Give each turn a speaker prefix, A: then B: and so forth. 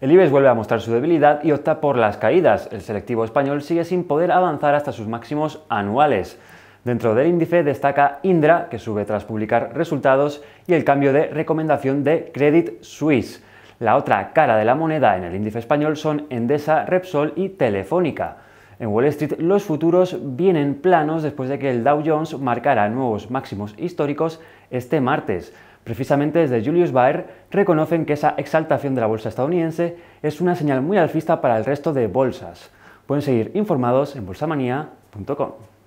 A: El IBEX vuelve a mostrar su debilidad y opta por las caídas. El selectivo español sigue sin poder avanzar hasta sus máximos anuales. Dentro del índice destaca Indra, que sube tras publicar resultados, y el cambio de recomendación de Credit Suisse. La otra cara de la moneda en el índice español son Endesa, Repsol y Telefónica. En Wall Street los futuros vienen planos después de que el Dow Jones marcara nuevos máximos históricos este martes. Precisamente desde Julius Baer reconocen que esa exaltación de la bolsa estadounidense es una señal muy alcista para el resto de bolsas. Pueden seguir informados en bolsamanía.com.